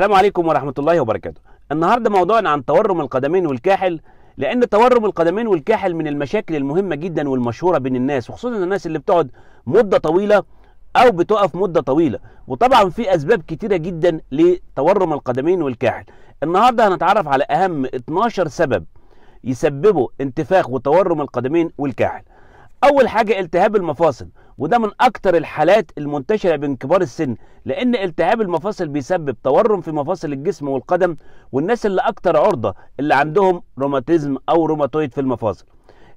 السلام عليكم ورحمة الله وبركاته النهاردة موضوعنا عن تورم القدمين والكاحل لأن تورم القدمين والكاحل من المشاكل المهمة جدا والمشهورة بين الناس وخصوصا الناس اللي بتقعد مدة طويلة أو بتقف مدة طويلة وطبعا في أسباب كتيرة جدا لتورم القدمين والكاحل النهاردة هنتعرف على أهم 12 سبب يسببوا انتفاخ وتورم القدمين والكاحل اول حاجه التهاب المفاصل وده من اكتر الحالات المنتشره بين كبار السن لان التهاب المفاصل بيسبب تورم في مفاصل الجسم والقدم والناس اللي اكتر عرضه اللي عندهم روماتيزم او روماتويد في المفاصل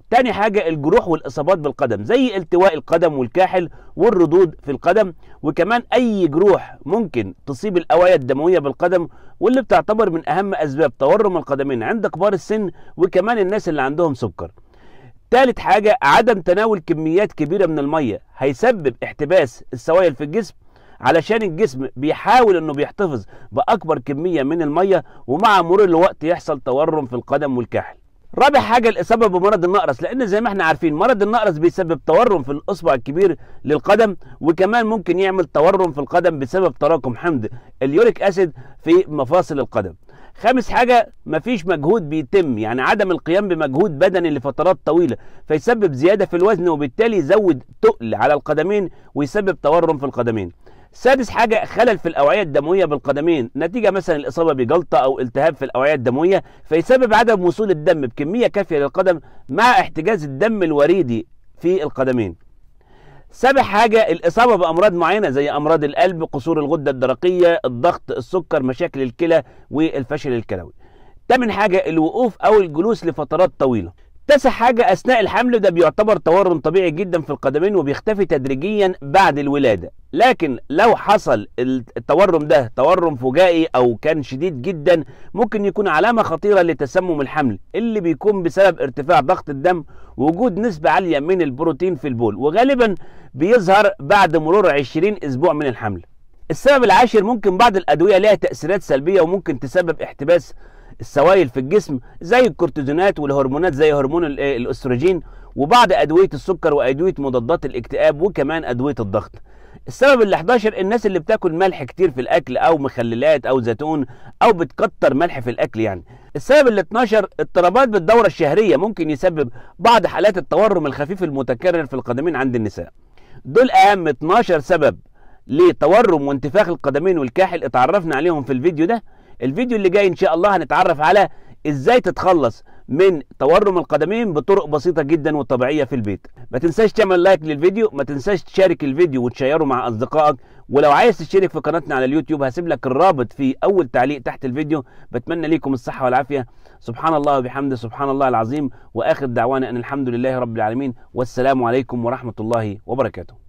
تاني حاجة الجروح والإصابات بالقدم زي التواء القدم والكاحل والردود في القدم وكمان أي جروح ممكن تصيب الأوايا الدموية بالقدم واللي بتعتبر من أهم أسباب تورم القدمين عند كبار السن وكمان الناس اللي عندهم سكر تالت حاجة عدم تناول كميات كبيرة من المية هيسبب احتباس السوائل في الجسم علشان الجسم بيحاول انه بيحتفظ باكبر كمية من المية ومع مرور الوقت يحصل تورم في القدم والكحل رابع حاجة الإصابة بمرض النقرس لأن زي ما احنا عارفين مرض النقرس بيسبب تورم في الإصبع الكبير للقدم وكمان ممكن يعمل تورم في القدم بسبب تراكم حمض اليوريك أسيد في مفاصل القدم خامس حاجة مفيش مجهود بيتم يعني عدم القيام بمجهود بدني لفترات طويلة فيسبب زيادة في الوزن وبالتالي يزود تقل على القدمين ويسبب تورم في القدمين سادس حاجة خلل في الأوعية الدموية بالقدمين نتيجة مثلا الإصابة بجلطة أو التهاب في الأوعية الدموية فيسبب عدم وصول الدم بكمية كافية للقدم مع احتجاز الدم الوريدي في القدمين سابع حاجة الإصابة بأمراض معينة زي أمراض القلب قصور الغدة الدرقية الضغط السكر مشاكل الكلى والفشل الكلوي تامن حاجة الوقوف أو الجلوس لفترات طويلة تاسع حاجة أثناء الحمل ده بيعتبر تورم طبيعي جدا في القدمين وبيختفي تدريجيا بعد الولادة لكن لو حصل التورم ده تورم فجائي أو كان شديد جدا ممكن يكون علامة خطيرة لتسمم الحمل اللي بيكون بسبب ارتفاع ضغط الدم وجود نسبة عالية من البروتين في البول وغالبا بيظهر بعد مرور 20 أسبوع من الحمل السبب العاشر ممكن بعض الأدوية لها تأثيرات سلبية وممكن تسبب احتباس السوائل في الجسم زي الكورتيزونات والهرمونات زي هرمون إيه، الاستروجين وبعض ادويه السكر وادويه مضادات الاكتئاب وكمان ادويه الضغط السبب ال 11 الناس اللي بتاكل ملح كتير في الاكل او مخللات او زيتون او بتكتر ملح في الاكل يعني السبب ال 12 اضطرابات بالدوره الشهريه ممكن يسبب بعض حالات التورم الخفيف المتكرر في القدمين عند النساء دول اهم 12 سبب لتورم وانتفاخ القدمين والكاحل اتعرفنا عليهم في الفيديو ده الفيديو اللي جاي ان شاء الله هنتعرف على ازاي تتخلص من تورم القدمين بطرق بسيطة جدا وطبيعية في البيت ما تنساش تعمل لايك للفيديو ما تنساش تشارك الفيديو وتشيره مع أصدقائك ولو عايز تشترك في قناتنا على اليوتيوب هسيب لك الرابط في أول تعليق تحت الفيديو بتمنى ليكم الصحة والعافية سبحان الله وبحمده سبحان الله العظيم وآخر دعوانا أن الحمد لله رب العالمين والسلام عليكم ورحمة الله وبركاته